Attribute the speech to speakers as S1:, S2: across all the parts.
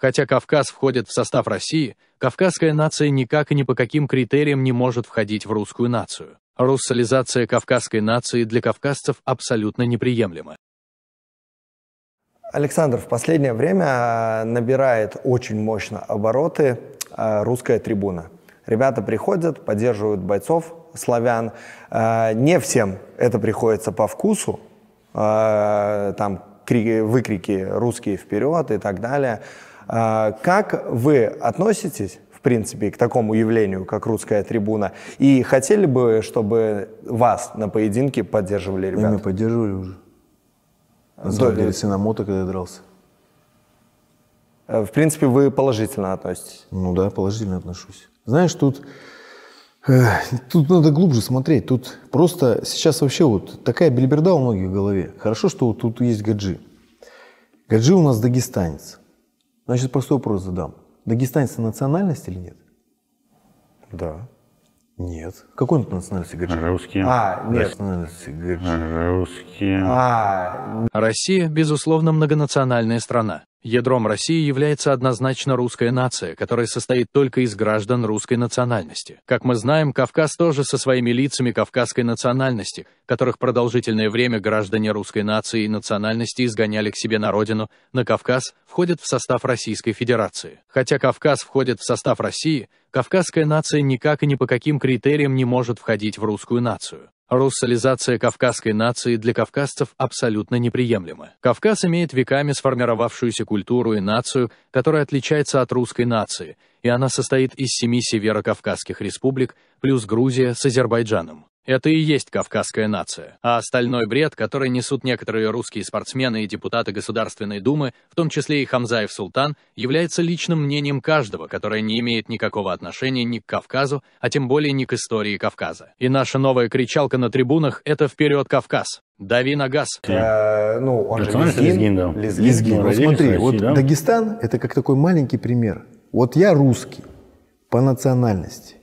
S1: Хотя Кавказ входит в состав России, кавказская нация никак и ни по каким критериям не может входить в русскую нацию. Руссализация кавказской нации для кавказцев абсолютно неприемлема.
S2: Александр, в последнее время а, набирает очень мощно обороты а, русская трибуна. Ребята приходят, поддерживают бойцов, славян. А, не всем это приходится по вкусу, там выкрики русские вперед и так далее. А, как вы относитесь в принципе, к такому явлению, как русская трибуна. И хотели бы, чтобы вас на поединке поддерживали ребята? Мы поддерживали уже. На самом деле, Синамото, когда я дрался. А, в принципе, вы положительно относитесь? Ну да, положительно отношусь.
S3: Знаешь, тут, э, тут надо глубже смотреть. Тут просто сейчас вообще вот такая бельберда у многих в голове. Хорошо, что вот тут есть Гаджи. Гаджи у нас дагестанец. Значит, простой вопрос задам. Дагестанец национальность или нет? Да. Нет. Какой он по национальности
S2: Гаджи? Русские. А, нет. Национальности Гаджи. Русские. А.
S1: Россия, безусловно, многонациональная страна. Ядром России является однозначно русская нация, которая состоит только из граждан русской национальности. Как мы знаем, Кавказ тоже со своими лицами кавказской национальности, которых продолжительное время граждане русской нации и национальности изгоняли к себе на родину, на Кавказ входит в состав Российской Федерации. Хотя Кавказ входит в состав России, кавказская нация никак и ни по каким критериям не может входить в русскую нацию. Руссализация кавказской нации для кавказцев абсолютно неприемлема. Кавказ имеет веками сформировавшуюся культуру и нацию, которая отличается от русской нации, и она состоит из семи северокавказских республик плюс Грузия с Азербайджаном. Это и есть кавказская нация, а остальной бред, который несут некоторые русские спортсмены и депутаты Государственной Думы, в том числе и Хамзаев Султан, является личным мнением каждого, которое не имеет никакого отношения ни к Кавказу, а тем более ни к истории Кавказа. И наша новая кричалка на трибунах – это «Вперед, Кавказ!» Дави на газ.
S2: Э, ну, он это же Лезгин. Лезгин, да. Лезгин. Ну, вот смотри, вот да? Дагестан – это
S3: как такой маленький пример. Вот я русский по национальности.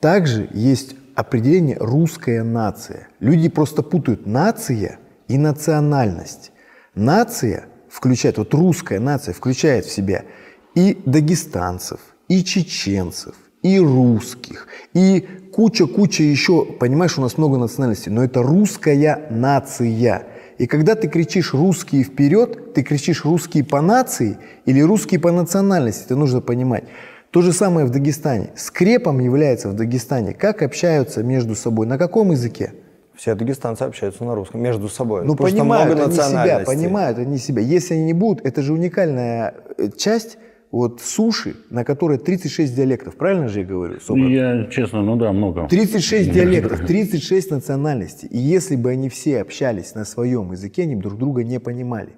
S3: Также есть определение «русская нация». Люди просто путают «нация» и «национальность». Нация включает, вот русская нация включает в себя и дагестанцев, и чеченцев, и русских, и куча-куча еще, понимаешь, у нас много национальностей, но это русская нация. И когда ты кричишь «русские вперед», ты кричишь «русские по нации» или «русские по национальности», это нужно понимать. То же самое в Дагестане. Скрепом является в Дагестане, как общаются между собой, на каком языке.
S2: Все дагестанцы общаются на русском между собой.
S3: Ну, понимают что много они себя, понимают они себя. Если они не будут, это же уникальная э, часть вот суши, на которой 36 диалектов. Правильно же я говорю? Собран?
S1: Я, честно, ну да, много. 36 диалектов,
S3: 36 национальностей. И если бы они все общались на своем языке, они бы друг друга не понимали.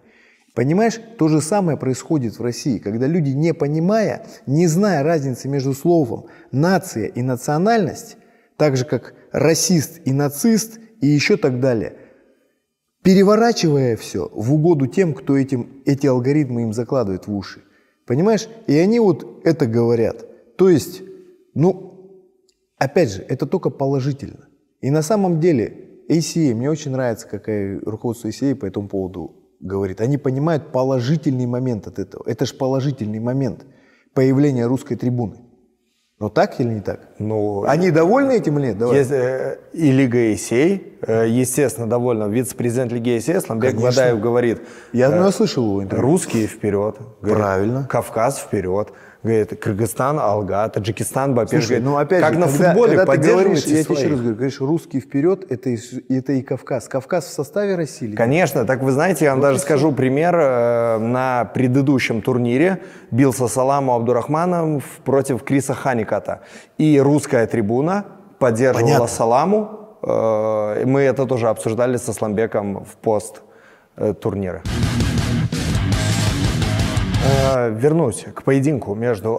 S3: Понимаешь, то же самое происходит в России, когда люди, не понимая, не зная разницы между словом «нация» и «национальность», так же, как «расист» и «нацист» и еще так далее, переворачивая все в угоду тем, кто этим, эти алгоритмы им закладывает в уши. Понимаешь? И они вот это говорят. То есть, ну, опять же, это только положительно. И на самом деле ACA, мне очень нравится, какая руководство ACA по этому поводу говорит, они понимают положительный момент от этого. Это же положительный момент появления русской трибуны. Но так или не так? Ну, они довольны
S2: этим или нет? Давай. Есть, э, и Лига Исей, Э, естественно, довольно вице-президент Лиги ЕСС, Ламбек Конечно. говорит... Я, э, ну, я слышал его интервью. Русские вперед. Говорит, Правильно. Кавказ вперед. Говорит, Кыргызстан, Алга, Таджикистан, Бапеш. ну опять как же, на когда, футболе, когда ты говоришь, я тебе еще раз говорю,
S3: говоришь, русские вперед, это и, это и Кавказ. Кавказ в составе России?
S2: Конечно, так вы знаете, я вам вот даже скажу все. пример. Э, на предыдущем турнире бился Саламу Абдурахманом против Криса Ханиката. И русская трибуна поддерживала Понятно. Саламу, Э, мы это тоже обсуждали со Сламбеком в пост э, турнира. Э, вернусь к поединку между